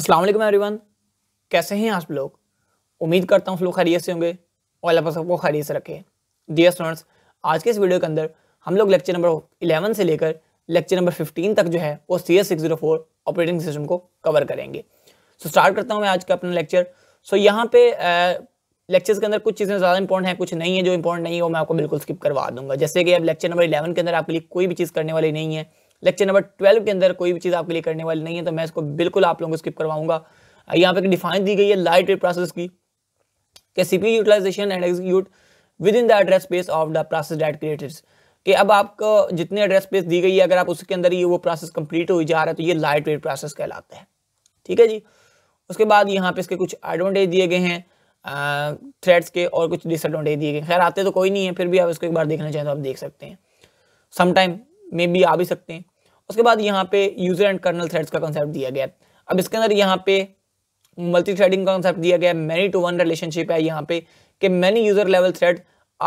अस्सलाम वालेकुम एवरीवन कैसे हैं आप लोग उम्मीद करता हूँ लोग खैरियत से होंगे और अल्लाह सबको खैरियत से रखे डियर स्टूडेंट्स आज के इस वीडियो के अंदर हम लोग लेक्चर नंबर 11 से लेकर लेक्चर नंबर 15 तक जो है वो C S six zero four operating system को कवर करेंगे सो so, स्टार्ट करता हूँ मैं आज का अपना लेक्चर सो so, यहाँ पे लेक्चर्स के अंदर कुछ चीज़ें ज़्यादा इंपॉर्टेंट हैं कुछ नहीं है जो इंपॉर्टेंट नहीं है वो मैं आपको बिल्कुल स्किप करवा दूंगा जैसे कि अब लेक्चर नंबर इलेवन के अंदर आपके लिए कोई भी चीज़ करने वाली नहीं है लेक्चर नंबर ट्वेल्व के अंदर कोई भी चीज़ आपके लिए करने वाली नहीं है तो मैं इसको बिल्कुल आप लोगों को स्किप करवाऊंगा यहाँ पे डिफाइन दी गई है लाइट वेट प्रोसेस की C P utilization and execute within the address space of the process that created कि अब आपको जितने एड्रेस स्पेस दी गई है अगर आप उसके अंदर ही वो प्रोसेस कंप्लीट हुई जा रहा है तो ये लाइट वेट प्रोसेस कहलाता है ठीक है जी उसके बाद यहाँ पे इसके कुछ एडवांटेज दिए गए हैं थ्रेड्स के और कुछ डिसएडवांटेज दिए गए खैर आते तो कोई नहीं है फिर भी आप इसको एक बार देखना चाहें तो आप देख सकते हैं समटाइम मे बी आ भी सकते हैं उसके बाद यहाँ पे यूजर एंड कर्नल थ्रेड्स का कॉन्सेप्ट दिया गया अब इसके अंदर यहाँ पे मल्टी थ्रेडिंग का कॉन्सेप्ट दिया गया मैनी टू वन रिलेशनशिप है यहाँ पे कि many user level thread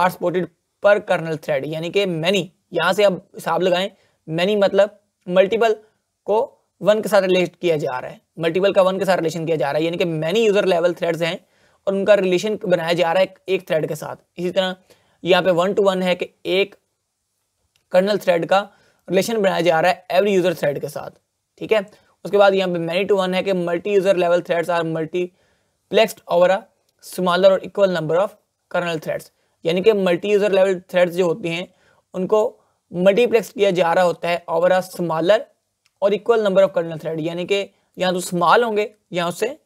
are supported पर कर्नल थ्रेड यानी कि मैनी यहाँ से अब हिसाब लगाएं मैनी मतलब मल्टीपल को वन के साथ रिलेट किया जा रहा है मल्टीपल का वन के साथ रिलेशन किया जा रहा है यानी कि मैनी यूजर लेवल थ्रेड्स हैं और उनका रिलेशन बनाया जा रहा है एक थ्रेड के साथ इसी तरह यहाँ पे वन टू वन है कि एक कर्नल थ्रेड का रिलेशन बनाया जा रहा है एवरी यूजर थ्रेड के साथ ठीक है उसके बाद यहाँ पे मेनी टू वन है कि multi user level threads are multiplexed over a smaller or equal number of kernel threads यानी कि मल्टी यूजर लेवल थ्रेड्स जो होती हैं उनको मल्टीप्लेक्स किया जा रहा होता है over a smaller or equal number of kernel thread यानी कि यहाँ तो स्मॉल होंगे या उससे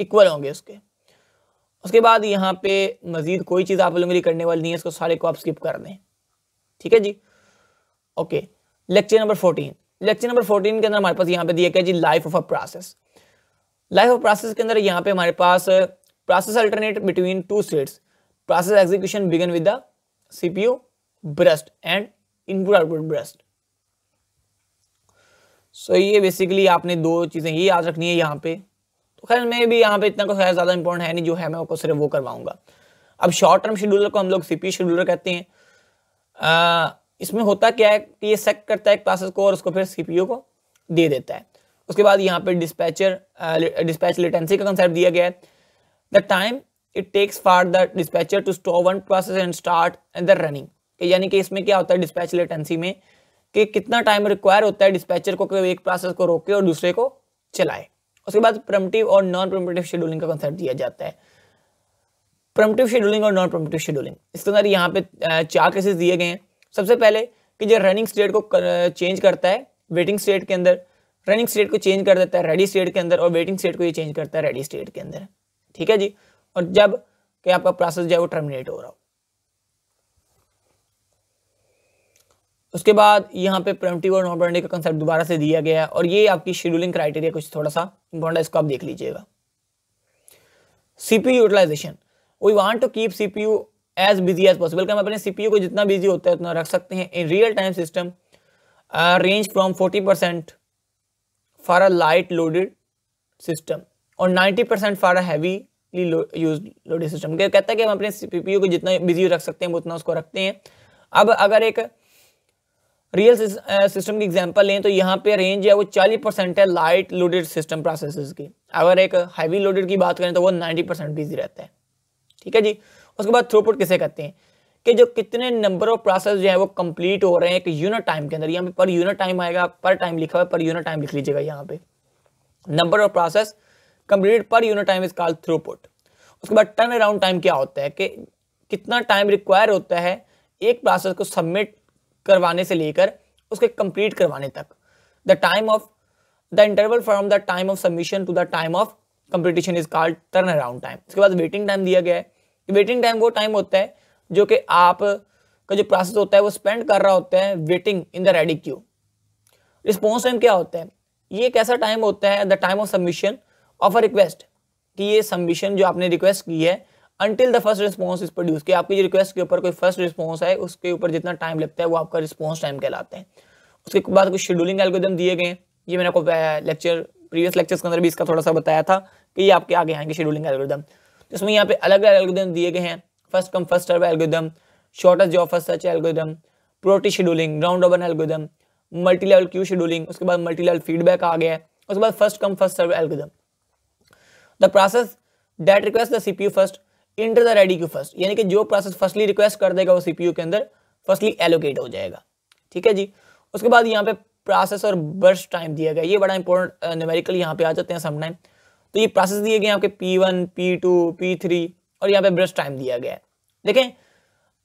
इक्वल होंगे उसके उसके बाद यहाँ पे मज़ीद कोई चीज़ आप लोगों के लिए करने वाली नहीं है इसको सारे को आप स्किप कर दें ठीक है जी okay lecture number fourteen lecture number fourteen के अंदर हमारे पास यहाँ पे दिया गया जी life of a process life of process के अंदर यहाँ पे हमारे पास process alternate between two states process execution begin with the CPU burst and input output burst so ये बेसिकली आपने दो चीज़ें ही याद रखनी है यहाँ पे तो खैर मैं भी यहाँ पे इतना कुछ तो खैर ज़्यादा इंपॉर्टेंट है नहीं जो है मैं आपको सिर्फ वो करवाऊंगा अब शॉर्ट टर्म शेड्यूलर को हम लोग सीपी शेड्यूलर कहते हैं uh, इसमें होता क्या है कि ये सेक्ट करता है प्रोसेस को और उसको फिर सीपीयू को दे देता है उसके बाद यहाँ पे डिस्पैचर डिस्पैच लेटेंसी का कंसेप्ट दिया गया है the time it takes for the dispatcher to stop one process and start and the running यानी कि इसमें क्या होता है डिस्पैच लेटेंसी में कि कितना टाइम रिक्वायर होता है डिस्पैचर को एक प्रोसेस को रोके और दूसरे को चलाए उसके बाद प्रमटिव और नॉन प्रमटिव शेड्यूलिंग का कंसेप्ट दिया जाता है प्रमटिव शेड्यूलिंग और नॉन प्रमटिव शेड्यूलिंग इसके अंदर यहाँ पे चार केसेस दिए गए हैं सबसे पहले कि जो रनिंग स्टेट को चेंज करता है वेटिंग स्टेट के अंदर रनिंग स्टेट को चेंज कर देता है रेडी स्टेट के अंदर और वेटिंग स्टेट को ये चेंज करता है रेडी स्टेट के अंदर ठीक है जी और जब कि आपका प्रोसेस जो है वो टर्मिनेट हो रहा हो उसके बाद यहाँ पे प्रेमटिव और नॉन प्रेमटिव का कंसेप्ट दोबारा से दिया गया है और ये आपकी शेड्यूलिंग क्राइटेरिया कुछ थोड़ा सा इंपॉर्टेंट है इसको आप देख लीजिएगा CPU utilization we want to keep CPU as busy as possible हम अपने सीपीयू को जितना बिजी होता है उतना रख सकते हैं in real time system range from forty percent for a light loaded system और ninety percent for a heavy use loaded system कहता है कि हम अपने सीपीयू को जितना बिजी रख सकते हैं उतना उसको रखते हैं अब अगर एक रियल सिस्टम की एग्जांपल लें तो यहाँ पे रेंज है वो 40 परसेंट है लाइट लोडेड सिस्टम प्रोसेसेस की अगर एक हैवी लोडेड की बात करें तो वो 90 परसेंट बिजी रहता है ठीक है जी उसके बाद थ्रूपुट किसे कहते हैं कि जो कितने नंबर ऑफ प्रोसेस जो है वो कंप्लीट हो रहे हैं एक यूनिट टाइम के अंदर यहाँ पे पर यूनिट टाइम आएगा पर टाइम लिखा हुआ है पर यूनिट टाइम लिख लीजिएगा यहाँ पे number of process complete per unit time is called throughput उसके बाद टर्न अराउंड टाइम क्या होता है कि कितना टाइम रिक्वायर होता है एक प्रोसेस को सबमिट करवाने से लेकर उसके कंप्लीट करवाने तक the time of the interval from the time of submission to the time of competition is called turn around time उसके बाद वेटिंग टाइम दिया गया है वेटिंग टाइम वो टाइम होता है जो कि आप का जो प्रोसेस होता है वो स्पेंड कर रहा होता है waiting in the ready queue response time क्या होता है ये एक ऐसा टाइम होता है the time of submission of a request कि ये सबमिशन जो आपने रिक्वेस्ट की है until the first response is produce कि आपकी जो रिक्वेस्ट के ऊपर कोई फर्स्ट रिस्पॉन्स है उसके ऊपर जितना टाइम लगता है वो आपका रिस्पॉन्स टाइम कहलाते हैं उसके बाद कुछ शेड्यूलिंग एल्गोदम दिए गए ये मैंने आपको लेक्चर प्रीवियस लेक्चर्स के अंदर भी इसका थोड़ा सा बताया था कि ये आपके आगे आएंगे शेड्यूलिंग एल्गोदम जिसमें यहाँ पे अलग अलग एल्गोदम दिए गए हैं first come first serve algorithm shortest job first search algorithm priority scheduling round robin algorithm multi level queue scheduling उसके बाद मल्टी लेवल फीडबैक आ गया उसके बाद first come first serve algorithm the process that request the CPU first enter the ready queue first यानी कि जो process firstly request कर देगा वो सीपीयू के अंदर फर्स्टली एलोकेट हो जाएगा ठीक है जी उसके बाद यहाँ पे प्रोसेस और बर्स्ट टाइम दिया गया ये बड़ा इंपॉर्टेंट न्यूमेरिकल uh, यहाँ पे आ जाते हैं समटाइम तो ये प्रोसेस दिए गए आपके P one P two P three और यहाँ पे ब्रश टाइम दिया गया है देखें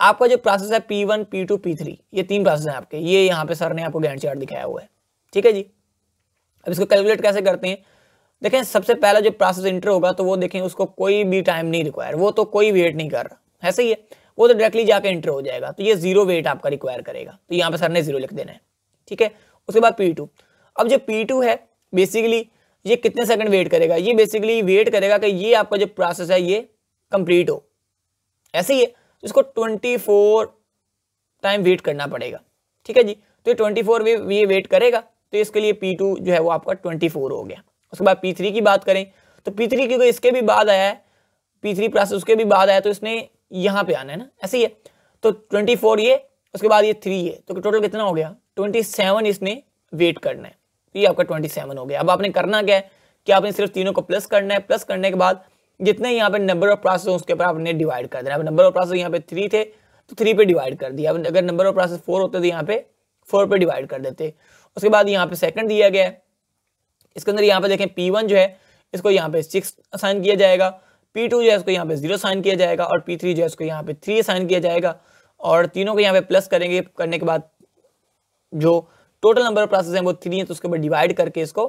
आपका जो प्रोसेस है P one P two P three ये तीन प्रोसेस हैं आपके ये यहाँ पे सर ने आपको गैंड चार्ट दिखाया हुआ है ठीक है जी अब इसको कैलकुलेट कैसे करते हैं देखें सबसे पहला जो प्रोसेस इंटर होगा तो वो देखें उसको कोई भी टाइम नहीं रिक्वायर वो तो कोई वेट नहीं कर रहा है सही है वो तो डायरेक्टली जाकर इंटर हो जाएगा तो ये जीरो वेट आपका रिक्वायर करेगा तो यहाँ पे सर ने जीरो लिख देना है ठीक है उसके बाद पी टू अब जो पी टू है बेसिकली ये कितने सेकंड वेट करेगा ये बेसिकली वेट करेगा कि ये आपका जो प्रोसेस है ये कंप्लीट हो ऐसे ही है तो इसको ट्वेंटी फोर टाइम वेट करना पड़ेगा ठीक है जी तो ये ट्वेंटी फोर वे ये वेट करेगा तो इसके लिए पी टू जो है वो आपका ट्वेंटी फोर हो गया उसके बाद पी थ्री की बात करें तो पी थ्री क्योंकि इसके भी बाद आया है पी थ्री प्रोसेस उसके भी बाद आया तो इसने यहाँ पे आना है ना ऐसे ही है तो ट्वेंटी ये उसके बाद ये थ्री है तो टोटल कितना हो गया ट्वेंटी सेवन इसने वेट करना है तो ये आपका ट्वेंटी सेवन हो गया अब आपने करना क्या है कि आपने सिर्फ तीनों को प्लस करना है प्लस करने के बाद जितने यहाँ पे नंबर ऑफ प्रोसेस उसके ऊपर आपने डिवाइड कर देना नंबर ऑफ प्रोसेस यहाँ पे थ्री थे तो थ्री पे डिवाइड कर दिया अगर नंबर ऑफ प्रोसेस फोर होते तो यहाँ पे फोर पे डिवाइड कर देते उसके बाद यहाँ पे सेकंड दिया गया है इसके अंदर यहाँ पे देखें पी वन जो है इसको यहाँ पे सिक्स असाइन किया जाएगा पी टू जो है इसको यहाँ पे जीरो असाइन किया जाएगा और पी थ्री जो है इसको यहाँ पे थ्री असाइन किया जाएगा और तीनों को यहाँ पे प्लस करेंगे करने के बाद जो टोटल नंबर ऑफ प्रोसेस हैं वो थ्री हैं तो उसके ऊपर डिवाइड करके इसको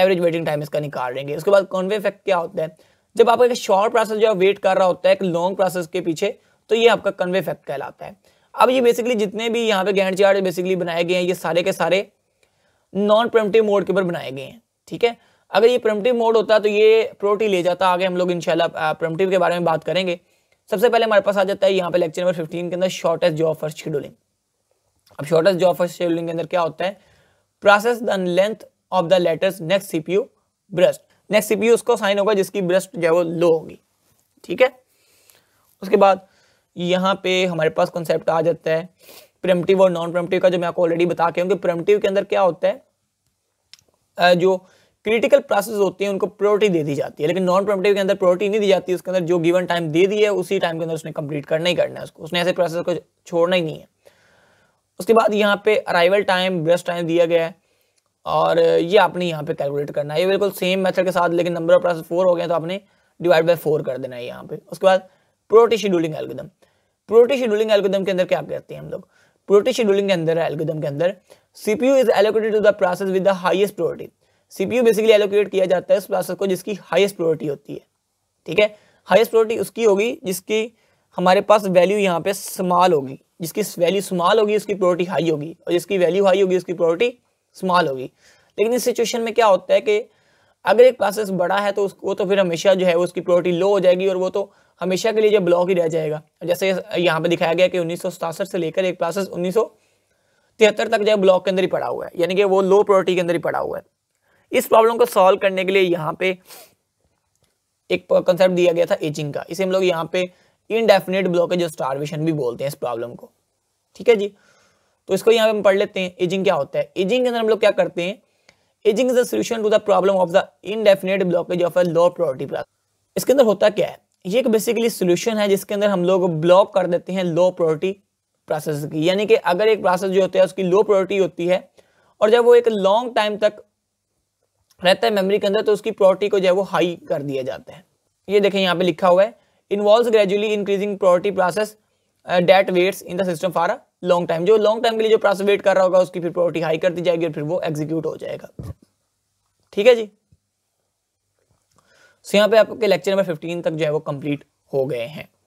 एवरेज वेटिंग टाइम इसका निकाल देंगे उसके बाद कॉन्वे इफेक्ट क्या होता है जब आपका एक शॉर्ट प्रोसेस जो है वेट कर रहा होता है एक लॉन्ग प्रोसेस के पीछे तो ये आपका कन्वे इफेक्ट कहलाता है अब ये बेसिकली जितने भी यहाँ पे गैंड चार्ट बेसिकली बनाए गए हैं ये सारे के सारे नॉन प्रमटिव मोड के ऊपर बनाए गए हैं ठीक है अगर ये प्रमटिव मोड होता तो ये प्रोटी ले जाता आगे हम लोग इनशाला प्रमटिव के बारे में बात करेंगे सबसे पहले हमारे पास आ जाता है यहाँ पे लेक्चर नंबर फिफ्टीन के अंदर शॉर्टेस्ट जॉब फॉर शेड्यूलिंग अब शॉर्टेस्ट जॉब फर्स्ट शेड्यूलिंग के अंदर क्या होता है process the length of the letters next CPU burst next CPU उसको साइन होगा जिसकी ब्रस्ट जो है वो लो होगी ठीक है उसके बाद यहाँ पे हमारे पास कॉन्सेप्ट आ जाता है प्रेमटिव और नॉन प्रेमटिव का जो मैं आपको ऑलरेडी बता के हूँ कि प्रेमटिव के अंदर क्या होता है जो क्रिटिकल प्रोसेस होती है उनको प्रोरिटी दे दी जाती है लेकिन नॉन प्रेमटिव के अंदर प्रोरिटी नहीं दी जाती उसके अंदर जो गिवन टाइम दे दी है उसी टाइम के अंदर उसने कंप्लीट करना ही करना है उसको उसने ऐसे प्रोसेस को छोड़ना ही नहीं है उसके बाद यहाँ पे अराइवल टाइम बेस्ट टाइम दिया गया है और ये आपने यहाँ पे कैलकुलेट करना है ये बिल्कुल सेम मेथड के साथ लेकिन नंबर ऑफ प्रोसेस फोर हो गए तो आपने डिवाइड बाय फोर कर देना है यहाँ पे उसके बाद priority scheduling algorithm priority scheduling algorithm के अंदर क्या करते हैं हम लोग प्रोटी शेड्यूलिंग के अंदर एल्गोदम के अंदर CPU is allocated to the process with the highest priority CPU basically allocate किया जाता है उस प्रोसेस को जिसकी हाईएस्ट प्रायोरिटी होती है ठीक है हाईएस्ट प्रायोरिटी उसकी होगी जिसकी हमारे पास वैल्यू यहाँ पे स्मॉल होगी जिसकी वैल्यू स्मॉल होगी उसकी प्रोटी हाई होगी और जिसकी वैल्यू हाई होगी उसकी प्रोटी स्मॉल होगी लेकिन इस सिचुएशन में क्या होता है कि अगर एक प्रोसेस बड़ा है तो उसको तो फिर हमेशा जो है उसकी प्रोटी लो हो जाएगी और वो तो हमेशा के लिए जो ब्लॉक ही रह जाएगा जैसे यहाँ पे दिखाया गया कि उन्नीस से लेकर एक प्रोसेस उन्नीस तक जो ब्लॉक के अंदर ही पड़ा हुआ है यानी कि वो लो प्रोटी के अंदर ही पड़ा हुआ है इस प्रॉब्लम को सॉल्व करने के लिए यहाँ पे एक कंसेप्ट दिया गया था एजिंग का इसे हम लोग यहाँ पे इनडेफिनेट ब्लॉकेज ऑफ स्टारवेशन भी बोलते हैं इस प्रॉब्लम को ठीक है जी तो इसको यहाँ पे हम पढ़ लेते हैं एजिंग क्या होता है एजिंग के अंदर हम लोग क्या करते हैं aging is the solution to the problem of the indefinite blockage of a low priority प्लाज इसके अंदर होता क्या है ये एक बेसिकली सोल्यूशन है जिसके अंदर हम लोग ब्लॉक कर देते हैं लो प्रोरिटी प्रोसेस की यानी कि अगर एक प्रोसेस जो होता है उसकी लो प्रोरिटी होती है और जब वो एक लॉन्ग टाइम तक रहता है मेमोरी के अंदर तो उसकी प्रायोरिटी को जो है वो हाई कर दिया जाता है ये देखें यहाँ पे लिखा हुआ है involve gradually increasing priority process that waits in the system for long time जो लॉन्ग टाइम के लिए जो प्रोसेस वेट कर रहा होगा उसकी फिर प्रॉपर्टी हाई कर दी जाएगी और फिर वो एग्जीक्यूट हो जाएगा ठीक है जी सो so, यहाँ पे आपके लेक्चर नंबर फिफ्टीन तक जो है वो कंप्लीट हो गए हैं